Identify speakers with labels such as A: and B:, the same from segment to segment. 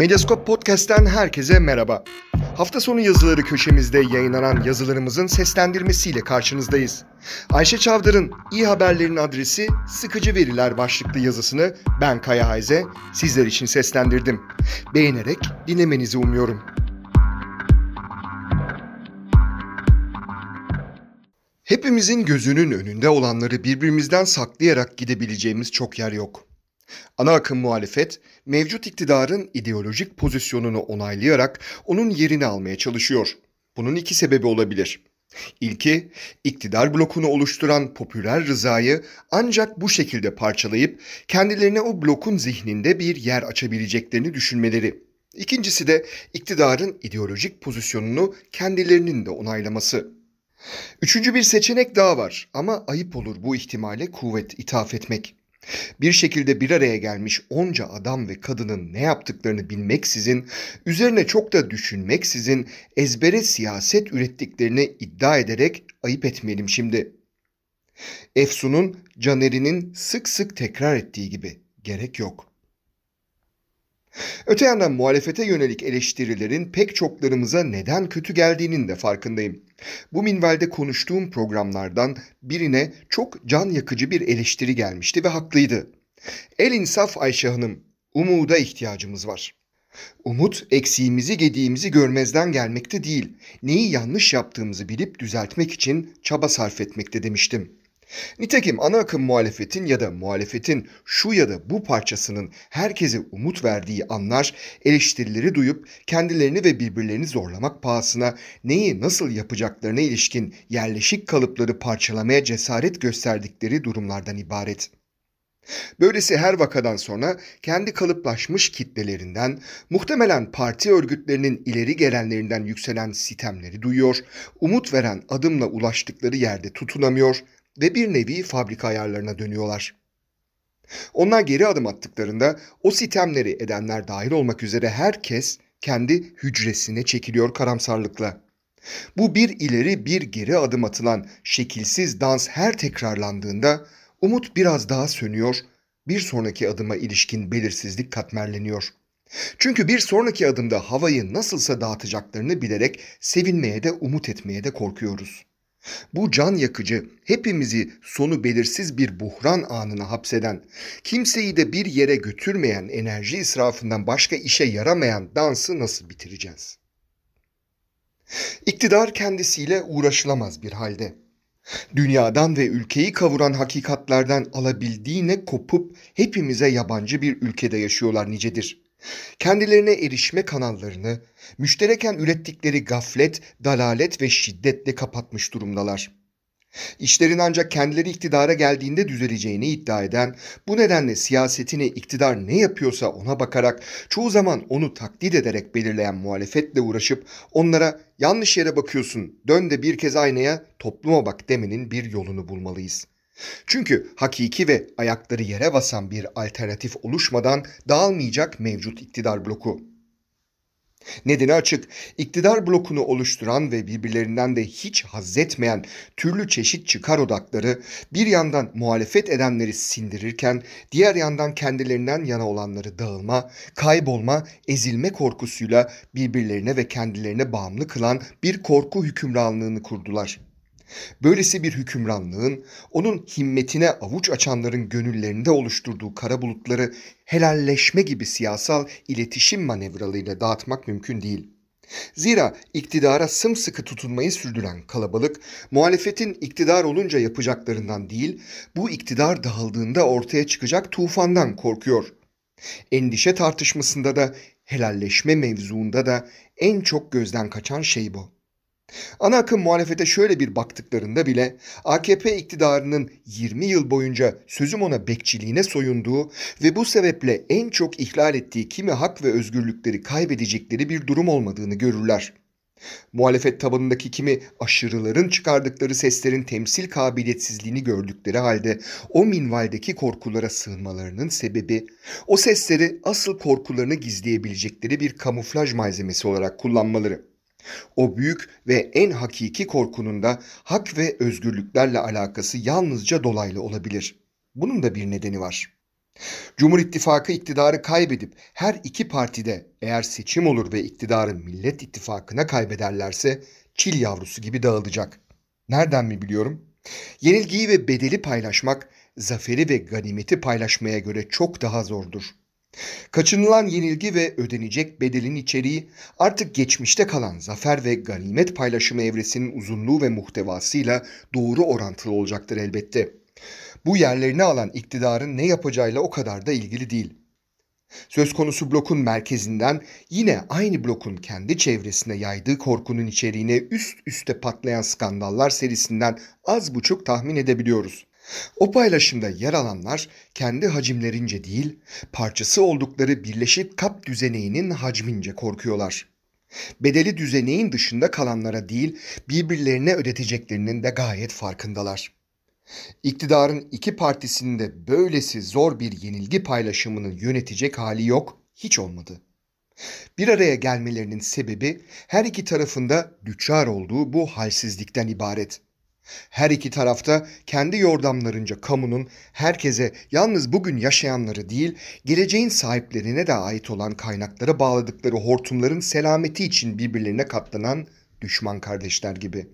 A: Medyascope Podcast'ten herkese merhaba. Hafta sonu yazıları köşemizde yayınlanan yazılarımızın seslendirmesiyle karşınızdayız. Ayşe Çavdar'ın iyi haberlerin adresi Sıkıcı Veriler başlıklı yazısını ben Kaya Hayze sizler için seslendirdim. Beğenerek dinlemenizi umuyorum. Hepimizin gözünün önünde olanları birbirimizden saklayarak gidebileceğimiz çok yer yok. Ana akım muhalefet, mevcut iktidarın ideolojik pozisyonunu onaylayarak onun yerini almaya çalışıyor. Bunun iki sebebi olabilir. İlki, iktidar blokunu oluşturan popüler rızayı ancak bu şekilde parçalayıp kendilerine o blokun zihninde bir yer açabileceklerini düşünmeleri. İkincisi de iktidarın ideolojik pozisyonunu kendilerinin de onaylaması. Üçüncü bir seçenek daha var ama ayıp olur bu ihtimale kuvvet ithaf etmek. Bir şekilde bir araya gelmiş onca adam ve kadının ne yaptıklarını bilmeksizin, üzerine çok da düşünmeksizin ezbere siyaset ürettiklerini iddia ederek ayıp etmeyelim şimdi. Efsun'un Caner'inin sık sık tekrar ettiği gibi gerek yok. Öte yandan muhalefete yönelik eleştirilerin pek çoklarımıza neden kötü geldiğinin de farkındayım. Bu minvalde konuştuğum programlardan birine çok can yakıcı bir eleştiri gelmişti ve haklıydı. El insaf Ayşe Hanım, umuda ihtiyacımız var. Umut eksiğimizi gediğimizi görmezden gelmekte değil, neyi yanlış yaptığımızı bilip düzeltmek için çaba sarf etmekte demiştim.'' Nitekim ana akım muhalefetin ya da muhalefetin şu ya da bu parçasının herkese umut verdiği anlar eleştirileri duyup kendilerini ve birbirlerini zorlamak pahasına neyi nasıl yapacaklarına ilişkin yerleşik kalıpları parçalamaya cesaret gösterdikleri durumlardan ibaret. Böylesi her vakadan sonra kendi kalıplaşmış kitlelerinden, muhtemelen parti örgütlerinin ileri gelenlerinden yükselen sitemleri duyuyor, umut veren adımla ulaştıkları yerde tutunamıyor, ve bir nevi fabrika ayarlarına dönüyorlar. Onlar geri adım attıklarında o sitemleri edenler dahil olmak üzere herkes kendi hücresine çekiliyor karamsarlıkla. Bu bir ileri bir geri adım atılan şekilsiz dans her tekrarlandığında umut biraz daha sönüyor, bir sonraki adıma ilişkin belirsizlik katmerleniyor. Çünkü bir sonraki adımda havayı nasılsa dağıtacaklarını bilerek sevinmeye de umut etmeye de korkuyoruz.'' Bu can yakıcı, hepimizi sonu belirsiz bir buhran anına hapseden, kimseyi de bir yere götürmeyen, enerji israfından başka işe yaramayan dansı nasıl bitireceğiz? İktidar kendisiyle uğraşılamaz bir halde. Dünyadan ve ülkeyi kavuran hakikatlerden alabildiğine kopup hepimize yabancı bir ülkede yaşıyorlar nicedir. Kendilerine erişme kanallarını müştereken ürettikleri gaflet, dalalet ve şiddetle kapatmış durumdalar. İşlerin ancak kendileri iktidara geldiğinde düzeleceğini iddia eden, bu nedenle siyasetini iktidar ne yapıyorsa ona bakarak, çoğu zaman onu taklit ederek belirleyen muhalefetle uğraşıp onlara yanlış yere bakıyorsun, dön de bir kez aynaya, topluma bak demenin bir yolunu bulmalıyız.'' Çünkü hakiki ve ayakları yere basan bir alternatif oluşmadan dağılmayacak mevcut iktidar bloku. Nedeni açık, iktidar blokunu oluşturan ve birbirlerinden de hiç haz etmeyen türlü çeşit çıkar odakları bir yandan muhalefet edenleri sindirirken diğer yandan kendilerinden yana olanları dağılma, kaybolma, ezilme korkusuyla birbirlerine ve kendilerine bağımlı kılan bir korku hükümranlığını kurdular.'' Böylesi bir hükümranlığın, onun himmetine avuç açanların gönüllerinde oluşturduğu kara bulutları helalleşme gibi siyasal iletişim manevralarıyla dağıtmak mümkün değil.'' Zira iktidara sımsıkı tutunmayı sürdüren kalabalık, muhalefetin iktidar olunca yapacaklarından değil, bu iktidar dağıldığında ortaya çıkacak tufandan korkuyor. Endişe tartışmasında da, helalleşme mevzuunda da en çok gözden kaçan şey bu. Ana akım muhalefete şöyle bir baktıklarında bile AKP iktidarının 20 yıl boyunca sözüm ona bekçiliğine soyunduğu ve bu sebeple en çok ihlal ettiği kimi hak ve özgürlükleri kaybedecekleri bir durum olmadığını görürler. Muhalefet tabanındaki kimi aşırıların çıkardıkları seslerin temsil kabiliyetsizliğini gördükleri halde o minvaldeki korkulara sığınmalarının sebebi o sesleri asıl korkularını gizleyebilecekleri bir kamuflaj malzemesi olarak kullanmaları. O büyük ve en hakiki korkunun da hak ve özgürlüklerle alakası yalnızca dolaylı olabilir. Bunun da bir nedeni var. Cumhur İttifakı iktidarı kaybedip her iki partide eğer seçim olur ve iktidarı Millet İttifakı'na kaybederlerse çil yavrusu gibi dağılacak. Nereden mi biliyorum? Yenilgiyi ve bedeli paylaşmak zaferi ve ganimeti paylaşmaya göre çok daha zordur. Kaçınılan yenilgi ve ödenecek bedelin içeriği artık geçmişte kalan zafer ve ganimet paylaşımı evresinin uzunluğu ve muhtevasıyla doğru orantılı olacaktır elbette. Bu yerlerini alan iktidarın ne yapacağıyla o kadar da ilgili değil. Söz konusu blokun merkezinden yine aynı blokun kendi çevresine yaydığı korkunun içeriğine üst üste patlayan skandallar serisinden az buçuk tahmin edebiliyoruz. O paylaşımda yer alanlar kendi hacimlerince değil, parçası oldukları birleşik kap düzeneğinin hacmince korkuyorlar. Bedeli düzeneğin dışında kalanlara değil, birbirlerine ödeteceklerinin de gayet farkındalar. İktidarın iki partisinin de böylesi zor bir yenilgi paylaşımını yönetecek hali yok, hiç olmadı. Bir araya gelmelerinin sebebi her iki tarafında düçar olduğu bu halsizlikten ibaret.'' Her iki tarafta kendi yordamlarınca kamunun herkese yalnız bugün yaşayanları değil, geleceğin sahiplerine de ait olan kaynaklara bağladıkları hortumların selameti için birbirlerine katlanan düşman kardeşler gibi.''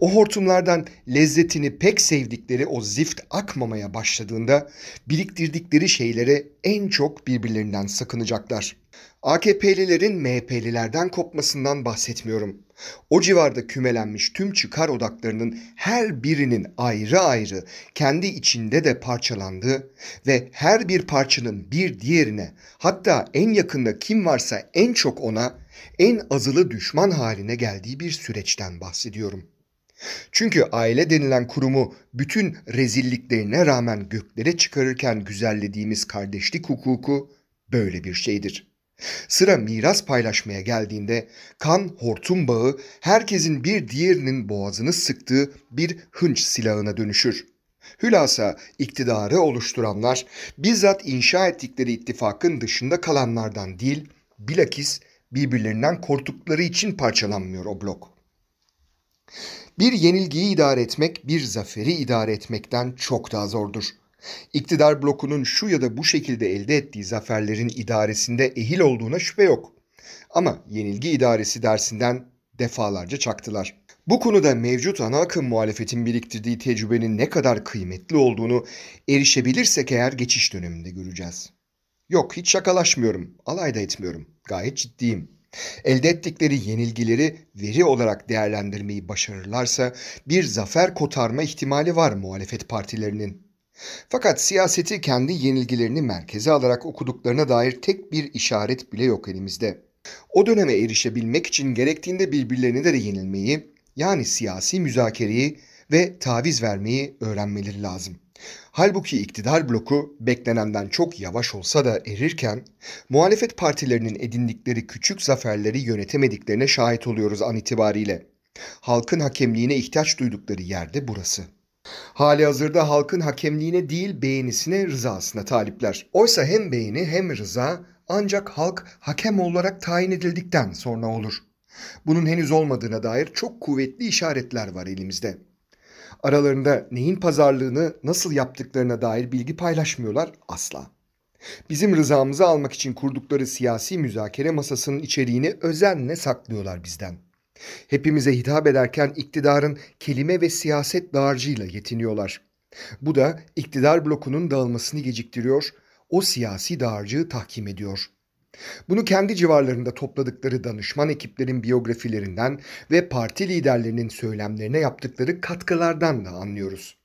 A: O hortumlardan lezzetini pek sevdikleri o zift akmamaya başladığında biriktirdikleri şeylere en çok birbirlerinden sakınacaklar. AKP'lilerin MHP'lilerden kopmasından bahsetmiyorum. O civarda kümelenmiş tüm çıkar odaklarının her birinin ayrı ayrı kendi içinde de parçalandığı ve her bir parçanın bir diğerine hatta en yakında kim varsa en çok ona en azılı düşman haline geldiği bir süreçten bahsediyorum. Çünkü aile denilen kurumu bütün rezilliklerine rağmen göklere çıkarırken güzellediğimiz kardeşlik hukuku böyle bir şeydir. Sıra miras paylaşmaya geldiğinde kan hortum bağı herkesin bir diğerinin boğazını sıktığı bir hınç silahına dönüşür. Hülasa iktidarı oluşturanlar bizzat inşa ettikleri ittifakın dışında kalanlardan değil, bilakis birbirlerinden korktukları için parçalanmıyor o blok. Bir yenilgiyi idare etmek bir zaferi idare etmekten çok daha zordur. İktidar blokunun şu ya da bu şekilde elde ettiği zaferlerin idaresinde ehil olduğuna şüphe yok. Ama yenilgi idaresi dersinden defalarca çaktılar. Bu konuda mevcut ana akım muhalefetin biriktirdiği tecrübenin ne kadar kıymetli olduğunu erişebilirsek eğer geçiş döneminde göreceğiz. Yok hiç şakalaşmıyorum, alay da etmiyorum. Gayet ciddiyim. Elde ettikleri yenilgileri veri olarak değerlendirmeyi başarırlarsa bir zafer kotarma ihtimali var muhalefet partilerinin. Fakat siyaseti kendi yenilgilerini merkeze alarak okuduklarına dair tek bir işaret bile yok elimizde. O döneme erişebilmek için gerektiğinde birbirlerine de yenilmeyi, yani siyasi müzakereyi ve taviz vermeyi öğrenmeleri lazım.'' Halbuki iktidar bloku beklenenden çok yavaş olsa da erirken, muhalefet partilerinin edindikleri küçük zaferleri yönetemediklerine şahit oluyoruz an itibariyle. Halkın hakemliğine ihtiyaç duydukları yerde burası. Hali hazırda halkın hakemliğine değil beğenisine, rızasına talipler. Oysa hem beğeni hem rıza ancak halk hakem olarak tayin edildikten sonra olur. Bunun henüz olmadığına dair çok kuvvetli işaretler var elimizde. Aralarında neyin pazarlığını nasıl yaptıklarına dair bilgi paylaşmıyorlar asla. Bizim rızamızı almak için kurdukları siyasi müzakere masasının içeriğini özenle saklıyorlar bizden. Hepimize hitap ederken iktidarın kelime ve siyaset dağarcığıyla yetiniyorlar. Bu da iktidar blokunun dağılmasını geciktiriyor, o siyasi dağarcığı tahkim ediyor.'' Bunu kendi civarlarında topladıkları danışman ekiplerin biyografilerinden ve parti liderlerinin söylemlerine yaptıkları katkılardan da anlıyoruz.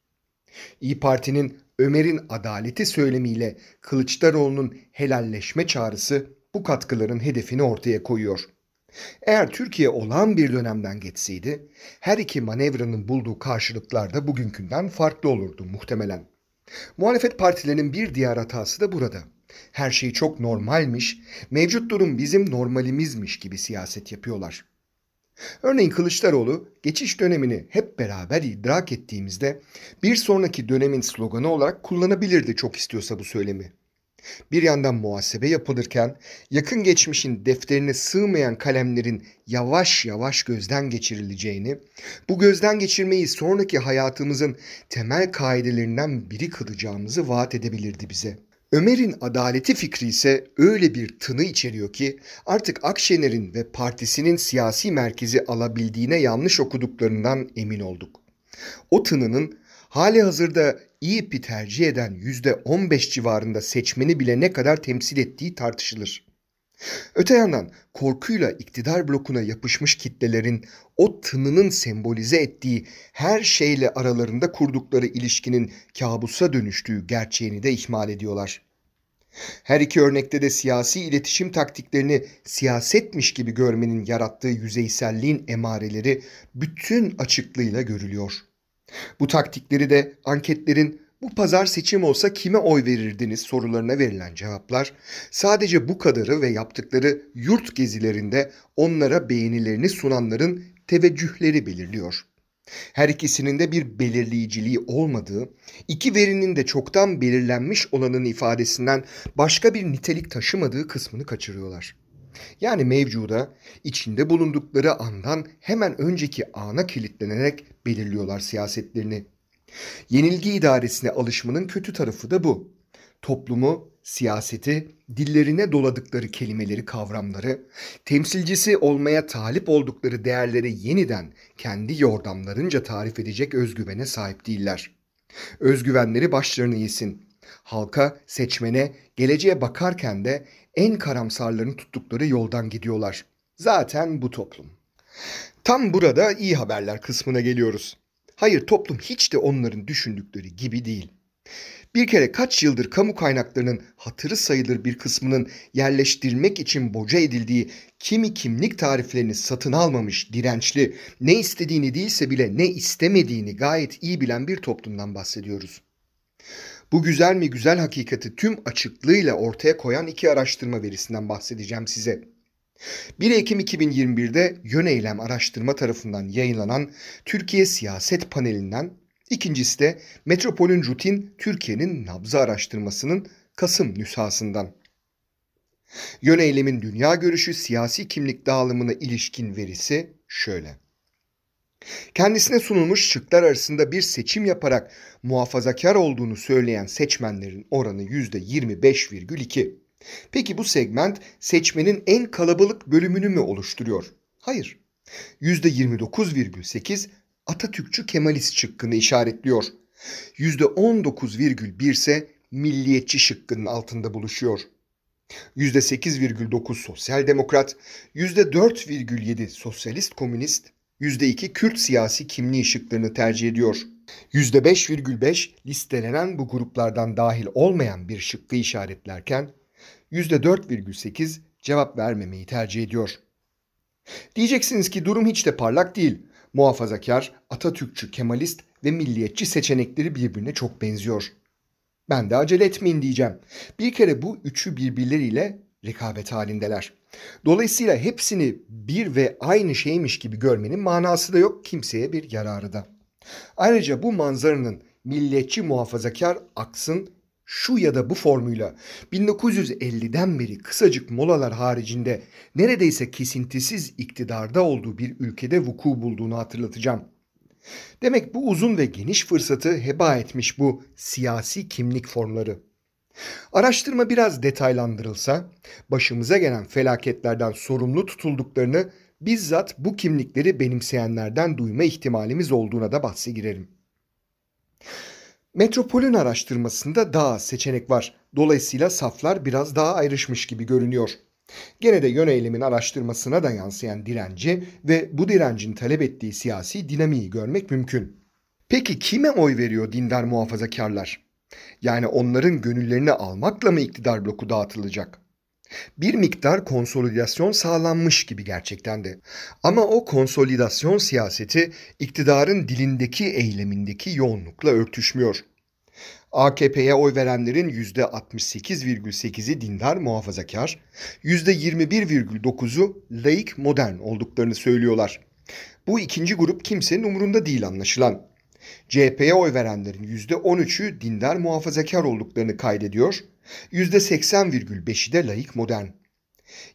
A: İyi Parti'nin Ömer'in adaleti söylemiyle Kılıçdaroğlu'nun helalleşme çağrısı bu katkıların hedefini ortaya koyuyor. Eğer Türkiye olan bir dönemden geçseydi, her iki manevranın bulduğu karşılıklar da bugünkünden farklı olurdu muhtemelen. Muhalefet partilerinin bir diğer hatası da burada her şey çok normalmiş, mevcut durum bizim normalimizmiş gibi siyaset yapıyorlar. Örneğin Kılıçdaroğlu geçiş dönemini hep beraber idrak ettiğimizde bir sonraki dönemin sloganı olarak kullanabilirdi çok istiyorsa bu söylemi. Bir yandan muhasebe yapılırken yakın geçmişin defterine sığmayan kalemlerin yavaş yavaş gözden geçirileceğini, bu gözden geçirmeyi sonraki hayatımızın temel kaidelerinden biri kılacağımızı vaat edebilirdi bize. Ömer'in adaleti fikri ise öyle bir tını içeriyor ki artık Akşener'in ve partisinin siyasi merkezi alabildiğine yanlış okuduklarından emin olduk. O tınının hali hazırda İYİP'i tercih eden %15 civarında seçmeni bile ne kadar temsil ettiği tartışılır. Öte yandan korkuyla iktidar blokuna yapışmış kitlelerin o tınının sembolize ettiği her şeyle aralarında kurdukları ilişkinin kabusa dönüştüğü gerçeğini de ihmal ediyorlar. Her iki örnekte de siyasi iletişim taktiklerini siyasetmiş gibi görmenin yarattığı yüzeyselliğin emareleri bütün açıklığıyla görülüyor. Bu taktikleri de anketlerin bu pazar seçim olsa kime oy verirdiniz sorularına verilen cevaplar sadece bu kadarı ve yaptıkları yurt gezilerinde onlara beğenilerini sunanların teveccühleri belirliyor. Her ikisinin de bir belirleyiciliği olmadığı, iki verinin de çoktan belirlenmiş olanın ifadesinden başka bir nitelik taşımadığı kısmını kaçırıyorlar. Yani mevcuda içinde bulundukları andan hemen önceki ana kilitlenerek belirliyorlar siyasetlerini Yenilgi idaresine alışmanın kötü tarafı da bu. Toplumu, siyaseti, dillerine doladıkları kelimeleri, kavramları, temsilcisi olmaya talip oldukları değerleri yeniden kendi yordamlarınca tarif edecek özgüvene sahip değiller. Özgüvenleri başlarını yesin. Halka, seçmene, geleceğe bakarken de en karamsarlarını tuttukları yoldan gidiyorlar. Zaten bu toplum. Tam burada iyi haberler kısmına geliyoruz. Hayır toplum hiç de onların düşündükleri gibi değil. Bir kere kaç yıldır kamu kaynaklarının hatırı sayılır bir kısmının yerleştirmek için boca edildiği kimi kimlik tariflerini satın almamış dirençli, ne istediğini değilse bile ne istemediğini gayet iyi bilen bir toplumdan bahsediyoruz. Bu güzel mi güzel hakikati tüm açıklığıyla ortaya koyan iki araştırma verisinden bahsedeceğim size. 1 Ekim 2021'de Yöneylem Araştırma tarafından yayınlanan Türkiye Siyaset Paneli'nden ikincisi de Metropol'ün rutin Türkiye'nin Nabza araştırmasının Kasım nüshasından. Yöneylemin dünya görüşü siyasi kimlik dağılımına ilişkin verisi şöyle. Kendisine sunulmuş şıklar arasında bir seçim yaparak muhafazakar olduğunu söyleyen seçmenlerin oranı %25,2. Peki bu segment seçmenin en kalabalık bölümünü mü oluşturuyor? Hayır. %29,8 Atatürkçü Kemalist şıkkını işaretliyor. %19,1 ise milliyetçi şıkkının altında buluşuyor. %8,9 sosyal demokrat, %4,7 sosyalist komünist, %2 Kürt siyasi kimliği şıklarını tercih ediyor. %5,5 listelenen bu gruplardan dahil olmayan bir şıkkı işaretlerken %4,8 cevap vermemeyi tercih ediyor. Diyeceksiniz ki durum hiç de parlak değil. Muhafazakar, Atatürkçü, Kemalist ve milliyetçi seçenekleri birbirine çok benziyor. Ben de acele etmeyin diyeceğim. Bir kere bu üçü birbirleriyle rekabet halindeler. Dolayısıyla hepsini bir ve aynı şeymiş gibi görmenin manası da yok kimseye bir yararı da. Ayrıca bu manzaranın milliyetçi muhafazakar aksın şu ya da bu formuyla 1950'den beri kısacık molalar haricinde neredeyse kesintisiz iktidarda olduğu bir ülkede vuku bulduğunu hatırlatacağım. Demek bu uzun ve geniş fırsatı heba etmiş bu siyasi kimlik formları. Araştırma biraz detaylandırılsa başımıza gelen felaketlerden sorumlu tutulduklarını bizzat bu kimlikleri benimseyenlerden duyma ihtimalimiz olduğuna da bahse girerim. Metropol'ün araştırmasında daha seçenek var. Dolayısıyla saflar biraz daha ayrışmış gibi görünüyor. Gene de yön eğilimin araştırmasına da yansıyan direnci ve bu direncin talep ettiği siyasi dinamiği görmek mümkün. Peki kime oy veriyor dindar muhafazakarlar? Yani onların gönüllerini almakla mı iktidar bloku dağıtılacak? Bir miktar konsolidasyon sağlanmış gibi gerçekten de. Ama o konsolidasyon siyaseti iktidarın dilindeki eylemindeki yoğunlukla örtüşmüyor. AKP'ye oy verenlerin %68,8'i dindar muhafazakar, %21,9'u laik modern olduklarını söylüyorlar. Bu ikinci grup kimsenin umurunda değil anlaşılan. CHP'ye oy verenlerin %13'ü dindar muhafazakar olduklarını kaydediyor, %80,5'i de laik modern.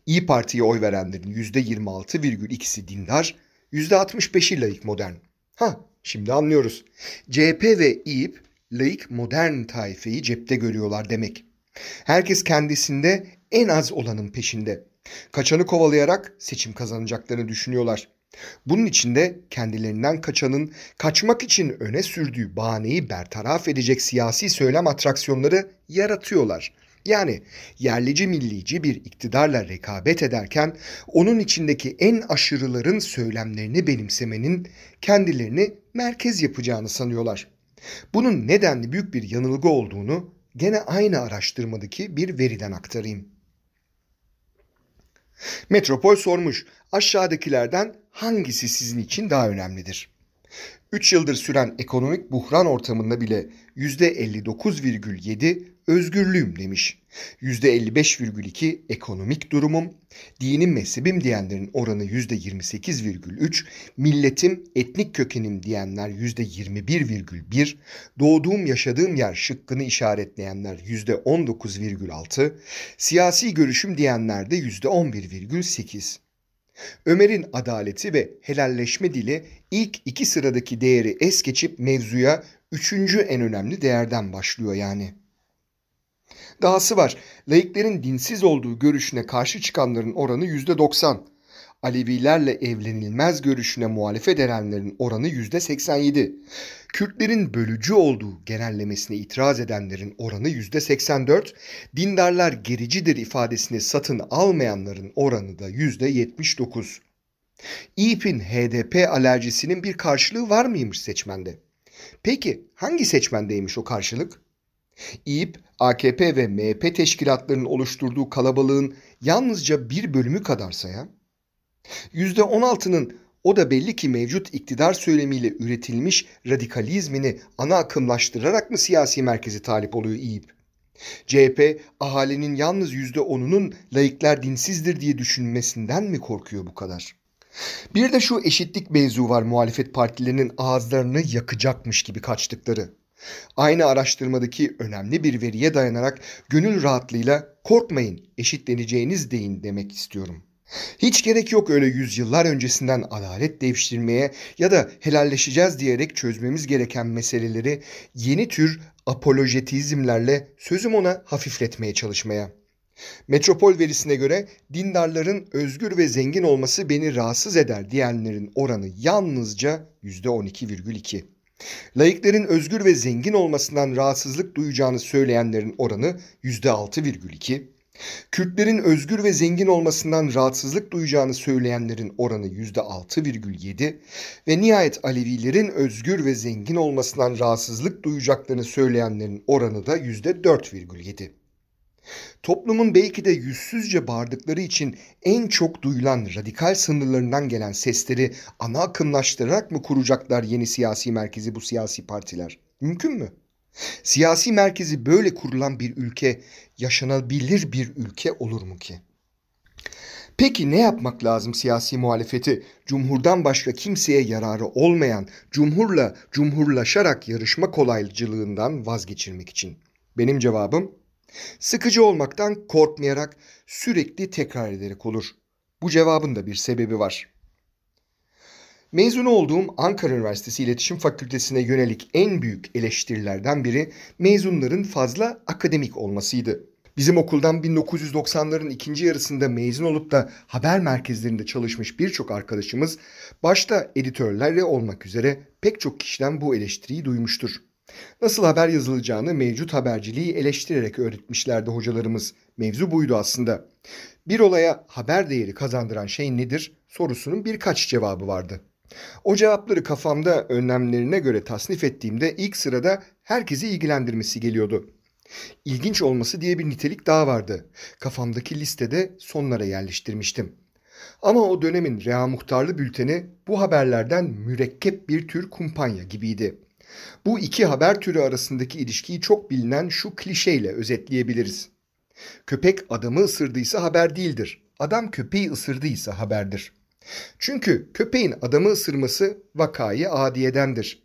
A: İyi Parti'ye oy verenlerin %26,2'si dindar, %65'i laik modern. Ha, şimdi anlıyoruz. CHP ve İYİP laik modern tayfeyi cepte görüyorlar demek. Herkes kendisinde en az olanın peşinde. Kaçanı kovalayarak seçim kazanacaklarını düşünüyorlar. Bunun içinde kendilerinden kaçanın kaçmak için öne sürdüğü bahaneyi bertaraf edecek siyasi söylem atraksiyonları yaratıyorlar. Yani yerlici millici bir iktidarla rekabet ederken onun içindeki en aşırıların söylemlerini benimsemenin kendilerini merkez yapacağını sanıyorlar. Bunun nedenli büyük bir yanılgı olduğunu gene aynı araştırmadaki bir veriden aktarayım. Metropol sormuş aşağıdakilerden hangisi sizin için daha önemlidir? 3 yıldır süren ekonomik buhran ortamında bile %59,7 özgürlüğüm demiş. %55,2 ekonomik durumum, dinim mezhebim diyenlerin oranı %28,3, milletim etnik kökenim diyenler %21,1, doğduğum yaşadığım yer şıkkını işaretleyenler %19,6, siyasi görüşüm diyenler de %11,8. Ömer'in adaleti ve helalleşme dili ilk iki sıradaki değeri es geçip mevzuya üçüncü en önemli değerden başlıyor yani. Dahası var, laiklerin dinsiz olduğu görüşüne karşı çıkanların oranı yüzde doksan. Alevilerle evlenilmez görüşüne muhalefet edenlerin oranı %87. Kürtlerin bölücü olduğu genellemesine itiraz edenlerin oranı %84. Dindarlar gericidir ifadesini satın almayanların oranı da %79. İYİP'in HDP alerjisinin bir karşılığı var mıymış seçmende? Peki hangi seçmendeymiş o karşılık? İYİP, AKP ve MHP teşkilatlarının oluşturduğu kalabalığın yalnızca bir bölümü kadarsa ya, %16'nın o da belli ki mevcut iktidar söylemiyle üretilmiş radikalizmini ana akımlaştırarak mı siyasi merkezi talip oluyor İYİP? CHP ahalinin yalnız %10'unun laikler dinsizdir diye düşünmesinden mi korkuyor bu kadar? Bir de şu eşitlik mevzu var muhalefet partilerinin ağızlarını yakacakmış gibi kaçtıkları. Aynı araştırmadaki önemli bir veriye dayanarak gönül rahatlığıyla korkmayın eşitleneceğiniz deyin demek istiyorum. Hiç gerek yok öyle yüzyıllar öncesinden adalet devşirmeye ya da helalleşeceğiz diyerek çözmemiz gereken meseleleri yeni tür apolojetizmlerle sözüm ona hafifletmeye çalışmaya. Metropol verisine göre dindarların özgür ve zengin olması beni rahatsız eder diyenlerin oranı yalnızca %12,2. Laiklerin özgür ve zengin olmasından rahatsızlık duyacağını söyleyenlerin oranı %6,2. Kürtlerin özgür ve zengin olmasından rahatsızlık duyacağını söyleyenlerin oranı %6,7 ve nihayet Alevilerin özgür ve zengin olmasından rahatsızlık duyacaklarını söyleyenlerin oranı da %4,7. Toplumun belki de yüzsüzce bağırdıkları için en çok duyulan radikal sınırlarından gelen sesleri ana akımlaştırarak mı kuracaklar yeni siyasi merkezi bu siyasi partiler? Mümkün mü? Siyasi merkezi böyle kurulan bir ülke yaşanabilir bir ülke olur mu ki? Peki ne yapmak lazım siyasi muhalefeti? Cumhurdan başka kimseye yararı olmayan, cumhurla cumhurlaşarak yarışma kolaycılığından vazgeçirmek için. Benim cevabım sıkıcı olmaktan korkmayarak sürekli tekrar ederek olur. Bu cevabın da bir sebebi var. Mezun olduğum Ankara Üniversitesi İletişim Fakültesine yönelik en büyük eleştirilerden biri mezunların fazla akademik olmasıydı. Bizim okuldan 1990'ların ikinci yarısında mezun olup da haber merkezlerinde çalışmış birçok arkadaşımız başta editörlerle olmak üzere pek çok kişiden bu eleştiriyi duymuştur. Nasıl haber yazılacağını mevcut haberciliği eleştirerek öğretmişlerdi hocalarımız. Mevzu buydu aslında. Bir olaya haber değeri kazandıran şey nedir sorusunun birkaç cevabı vardı. O cevapları kafamda önlemlerine göre tasnif ettiğimde ilk sırada herkesi ilgilendirmesi geliyordu. İlginç olması diye bir nitelik daha vardı. Kafamdaki listede sonlara yerleştirmiştim. Ama o dönemin Rea Muhtarlı bülteni bu haberlerden mürekkep bir tür kumpanya gibiydi. Bu iki haber türü arasındaki ilişkiyi çok bilinen şu klişeyle özetleyebiliriz. Köpek adamı ısırdıysa haber değildir. Adam köpeği ısırdıysa haberdir.'' Çünkü köpeğin adamı ısırması vakayı adiyedendir.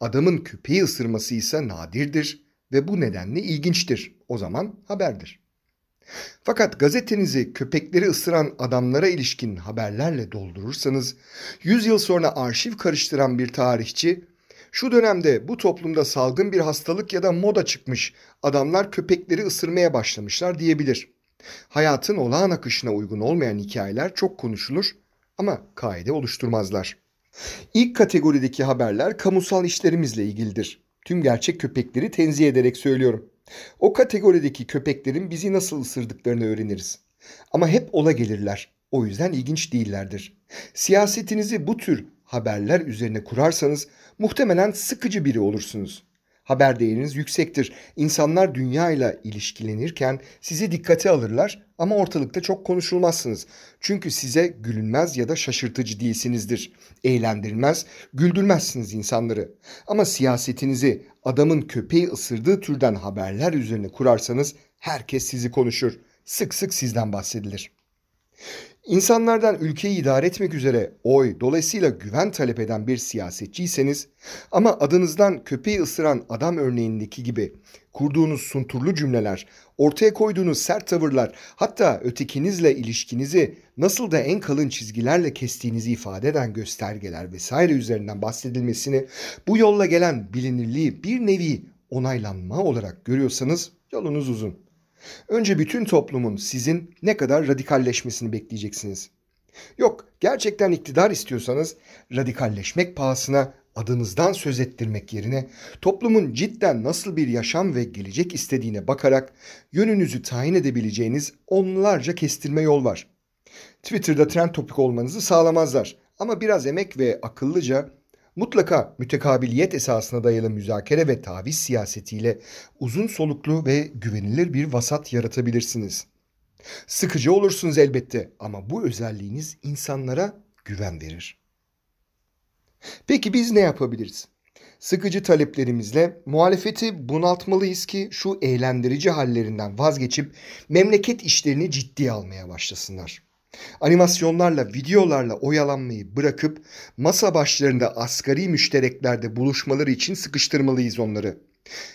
A: Adamın köpeği ısırması ise nadirdir ve bu nedenle ilginçtir. O zaman haberdir. Fakat gazetenizi köpekleri ısıran adamlara ilişkin haberlerle doldurursanız, 100 yıl sonra arşiv karıştıran bir tarihçi, şu dönemde bu toplumda salgın bir hastalık ya da moda çıkmış, adamlar köpekleri ısırmaya başlamışlar diyebilir. Hayatın olağan akışına uygun olmayan hikayeler çok konuşulur ama kaide oluşturmazlar. İlk kategorideki haberler kamusal işlerimizle ilgilidir. Tüm gerçek köpekleri tenzih ederek söylüyorum. O kategorideki köpeklerin bizi nasıl ısırdıklarını öğreniriz. Ama hep ola gelirler. O yüzden ilginç değillerdir. Siyasetinizi bu tür haberler üzerine kurarsanız muhtemelen sıkıcı biri olursunuz haber değeriniz yüksektir. İnsanlar dünya ile ilişkilenirken sizi dikkate alırlar ama ortalıkta çok konuşulmazsınız. Çünkü size gülünmez ya da şaşırtıcı değilsinizdir. Eğlendirmez, güldürmezsiniz insanları. Ama siyasetinizi adamın köpeği ısırdığı türden haberler üzerine kurarsanız herkes sizi konuşur. Sık sık sizden bahsedilir. İnsanlardan ülkeyi idare etmek üzere oy, dolayısıyla güven talep eden bir siyasetçiyseniz ama adınızdan köpeği ısıran adam örneğindeki gibi kurduğunuz sunturlu cümleler, ortaya koyduğunuz sert tavırlar, hatta ötekinizle ilişkinizi nasıl da en kalın çizgilerle kestiğinizi ifade eden göstergeler vesaire üzerinden bahsedilmesini, bu yolla gelen bilinirliği bir nevi onaylanma olarak görüyorsanız yolunuz uzun. Önce bütün toplumun sizin ne kadar radikalleşmesini bekleyeceksiniz. Yok, gerçekten iktidar istiyorsanız radikalleşmek pahasına adınızdan söz ettirmek yerine toplumun cidden nasıl bir yaşam ve gelecek istediğine bakarak yönünüzü tayin edebileceğiniz onlarca kestirme yol var. Twitter'da trend topik olmanızı sağlamazlar ama biraz emek ve akıllıca mutlaka mütekabiliyet esasına dayalı müzakere ve taviz siyasetiyle uzun soluklu ve güvenilir bir vasat yaratabilirsiniz. Sıkıcı olursunuz elbette ama bu özelliğiniz insanlara güven verir. Peki biz ne yapabiliriz? Sıkıcı taleplerimizle muhalefeti bunaltmalıyız ki şu eğlendirici hallerinden vazgeçip memleket işlerini ciddiye almaya başlasınlar.'' Animasyonlarla, videolarla oyalanmayı bırakıp masa başlarında asgari müştereklerde buluşmaları için sıkıştırmalıyız onları.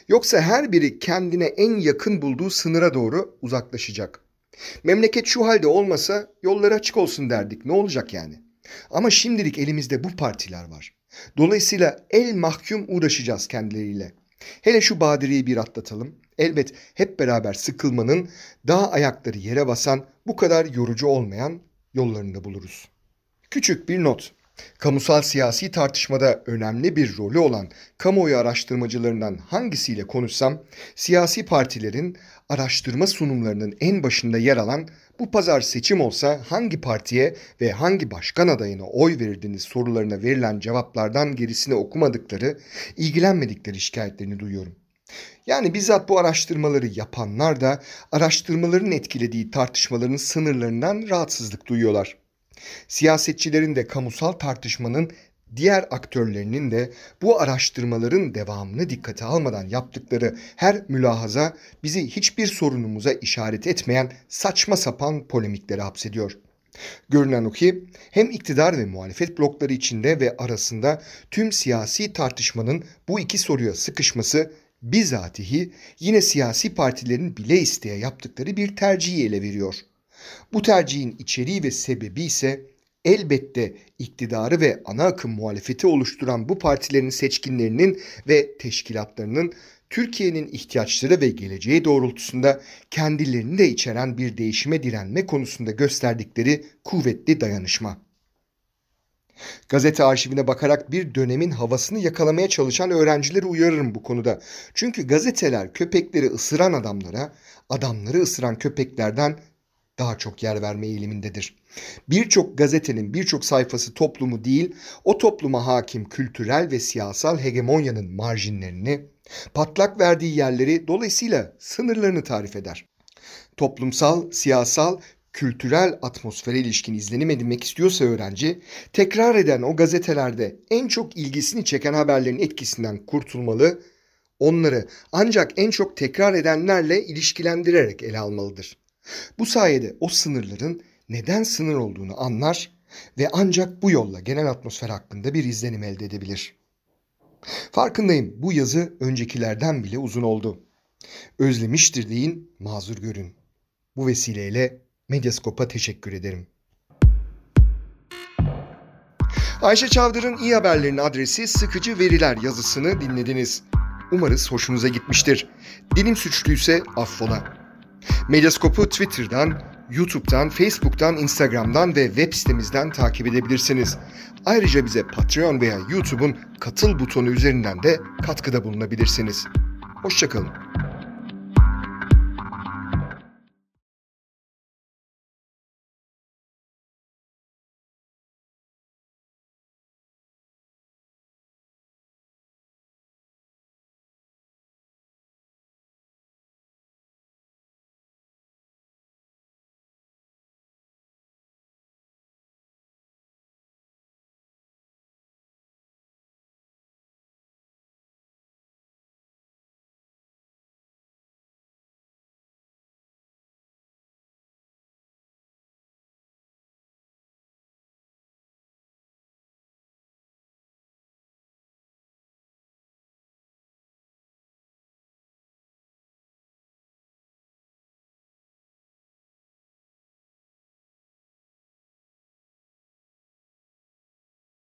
A: Yoksa her biri kendine en yakın bulduğu sınıra doğru uzaklaşacak. Memleket şu halde olmasa yolları açık olsun derdik. Ne olacak yani? Ama şimdilik elimizde bu partiler var. Dolayısıyla el mahkum uğraşacağız kendileriyle. Hele şu badireyi bir atlatalım. Elbet hep beraber sıkılmanın, daha ayakları yere basan, bu kadar yorucu olmayan yollarını da buluruz. Küçük bir not. Kamusal siyasi tartışmada önemli bir rolü olan kamuoyu araştırmacılarından hangisiyle konuşsam, siyasi partilerin araştırma sunumlarının en başında yer alan bu pazar seçim olsa hangi partiye ve hangi başkan adayına oy verirdiniz sorularına verilen cevaplardan gerisini okumadıkları, ilgilenmedikleri şikayetlerini duyuyorum. Yani bizzat bu araştırmaları yapanlar da araştırmaların etkilediği tartışmaların sınırlarından rahatsızlık duyuyorlar. Siyasetçilerin de kamusal tartışmanın diğer aktörlerinin de bu araştırmaların devamını dikkate almadan yaptıkları her mülahaza bizi hiçbir sorunumuza işaret etmeyen saçma sapan polemiklere hapsediyor. Görünen o ki hem iktidar ve muhalefet blokları içinde ve arasında tüm siyasi tartışmanın bu iki soruya sıkışması bizatihi yine siyasi partilerin bile isteye yaptıkları bir tercihi ele veriyor. Bu tercihin içeriği ve sebebi ise elbette iktidarı ve ana akım muhalefeti oluşturan bu partilerin seçkinlerinin ve teşkilatlarının Türkiye'nin ihtiyaçları ve geleceği doğrultusunda kendilerini de içeren bir değişime direnme konusunda gösterdikleri kuvvetli dayanışma. Gazete arşivine bakarak bir dönemin havasını yakalamaya çalışan öğrencileri uyarırım bu konuda. Çünkü gazeteler köpekleri ısıran adamlara, adamları ısıran köpeklerden daha çok yer verme eğilimindedir. Birçok gazetenin birçok sayfası toplumu değil, o topluma hakim kültürel ve siyasal hegemonyanın marjinlerini, patlak verdiği yerleri dolayısıyla sınırlarını tarif eder. Toplumsal, siyasal kültürel atmosfere ilişkin izlenim edinmek istiyorsa öğrenci, tekrar eden o gazetelerde en çok ilgisini çeken haberlerin etkisinden kurtulmalı, onları ancak en çok tekrar edenlerle ilişkilendirerek ele almalıdır. Bu sayede o sınırların neden sınır olduğunu anlar ve ancak bu yolla genel atmosfer hakkında bir izlenim elde edebilir. Farkındayım bu yazı öncekilerden bile uzun oldu. Özlemiştir deyin, mazur görün. Bu vesileyle Medyaskop'a teşekkür ederim. Ayşe Çavdar'ın iyi haberlerin adresi Sıkıcı Veriler yazısını dinlediniz. Umarız hoşunuza gitmiştir. Dilim suçluysa affola. Medyaskop'u Twitter'dan, YouTube'dan, Facebook'tan, Instagram'dan ve web sitemizden takip edebilirsiniz. Ayrıca bize Patreon veya YouTube'un katıl butonu üzerinden de katkıda bulunabilirsiniz. Hoşçakalın.